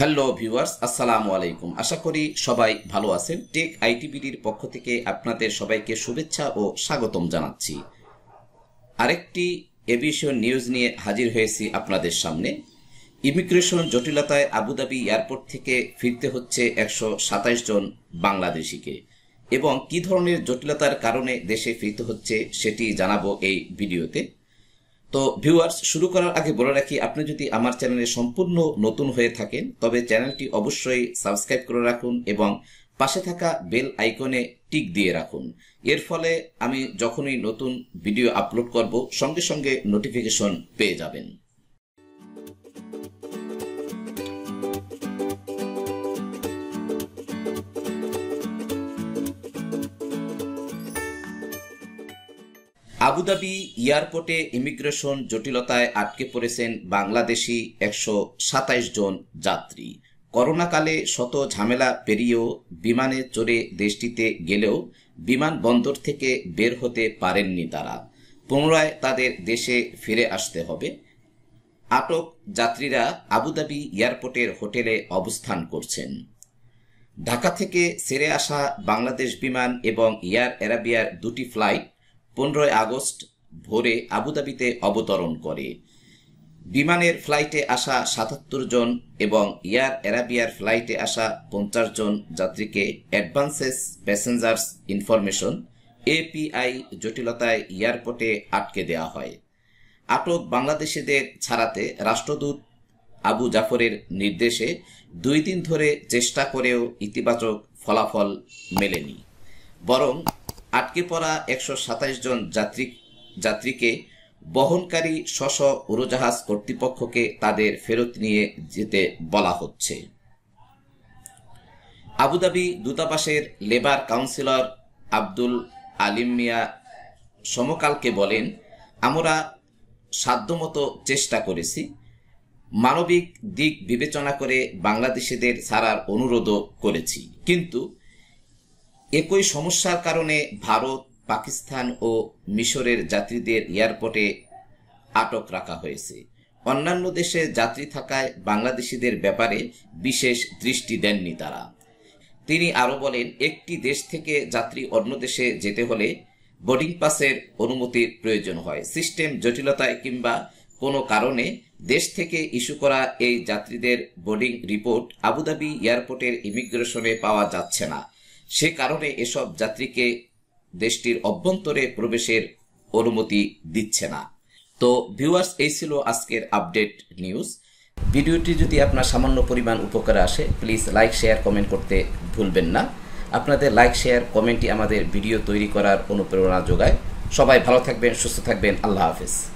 hello viewers আসসালামু আলাইকুম আশা করি সবাই ভালো আছেন টেক আইটিবিডির পক্ষ থেকে আপনাদের সবাইকে শুভেচ্ছা ও স্বাগতম জানাচ্ছি আরেকটি এভিয়েশন নিউজ নিয়ে হাজির হয়েছি আপনাদের সামনে ইমিগ্রেশন জটিলতায় আবুধাবি এয়ারপোর্ট থেকে ফিরতে হচ্ছে একশো সাতাইশ জন বাংলাদেশিকে এবং কি ধরনের জটিলতার কারণে দেশে ফিরতে হচ্ছে সেটি জানাবো এই ভিডিওতে তো ভিউয়ার্স শুরু করার আগে বলে রাখি আপনি যদি আমার চ্যানেলে সম্পূর্ণ নতুন হয়ে থাকেন তবে চ্যানেলটি অবশ্যই সাবস্ক্রাইব করে রাখুন এবং পাশে থাকা বেল আইকনে টিক দিয়ে রাখুন এর ফলে আমি যখনই নতুন ভিডিও আপলোড করব সঙ্গে সঙ্গে নোটিফিকেশন পেয়ে যাবেন আবুধাবি এয়ারপোর্টে ইমিগ্রেশন জটিলতায় আটকে পড়েছেন বাংলাদেশি একশো সাতাইশ জন যাত্রী করোনাকালে শত ঝামেলা পেরিয়েও বিমানে চড়ে দেশটিতে গেলেও বিমানবন্দর থেকে বের হতে পারেননি তারা পুনরায় তাদের দেশে ফিরে আসতে হবে আটক যাত্রীরা আবুধাবি এয়ারপোর্টের হোটেলে অবস্থান করছেন ঢাকা থেকে সেরে আসা বাংলাদেশ বিমান এবং এয়ার অ্যারাবিয়ার দুটি ফ্লাইট পনেরোই আগস্ট ভোরে আবুধাবিতে অবতরণ করে বিমানের ফ্লাইটে আসা সাতাত্তর জন এবং এয়ার অ্যারাবিয়ার ফ্লাইটে আসা পঞ্চাশ জন যাত্রীকে অ্যাডভান্সেস প্যাসেঞ্জার্স ইনফরমেশন এপিআই জটিলতায় এয়ারপোর্টে আটকে দেওয়া হয় আটক বাংলাদেশিদের ছাড়াতে রাষ্ট্রদূত আবু জাফরের নির্দেশে দুই দিন ধরে চেষ্টা করেও ইতিবাচক ফলাফল মেলেনি বরং আটকে পড়া একশো জন যাত্রী যাত্রীকে বহনকারী শশ উড়োজাহাজ কর্তৃপক্ষকে তাদের ফেরত নিয়ে যেতে বলা হচ্ছে আবুধাবি দূতাবাসের লেবার কাউন্সিলর আব্দুল আলিম মিয়া সমকালকে বলেন আমরা সাধ্যমতো চেষ্টা করেছি মানবিক দিক বিবেচনা করে বাংলাদেশিদের ছাড়ার অনুরোধও করেছি কিন্তু একই সমস্যার কারণে ভারত পাকিস্তান ও মিশরের যাত্রীদের এয়ারপোর্টে আটক রাখা হয়েছে অন্যান্য দেশে যাত্রী থাকায় বাংলাদেশিদের ব্যাপারে বিশেষ দৃষ্টি দেননি তারা তিনি আরও বলেন একটি দেশ থেকে যাত্রী অন্য দেশে যেতে হলে বোর্ডিং পাসের অনুমতির প্রয়োজন হয় সিস্টেম জটিলতায় কিংবা কোনো কারণে দেশ থেকে ইস্যু করা এই যাত্রীদের বোর্ডিং রিপোর্ট আবুধাবি এয়ারপোর্টের ইমিগ্রেশনে পাওয়া যাচ্ছে না সে কারণে এসব যাত্রীকে দেশটির অভ্যন্তরে প্রবেশের অনুমতি দিচ্ছে না তো ভিউয়ার্স এই ছিল আজকের আপডেট নিউজ ভিডিওটি যদি আপনার সামান্য পরিমাণ উপকারে আসে প্লিজ লাইক শেয়ার কমেন্ট করতে ভুলবেন না আপনাদের লাইক শেয়ার কমেন্টই আমাদের ভিডিও তৈরি করার অনুপ্রেরণা যোগায় সবাই ভালো থাকবেন সুস্থ থাকবেন আল্লাহ হাফিজ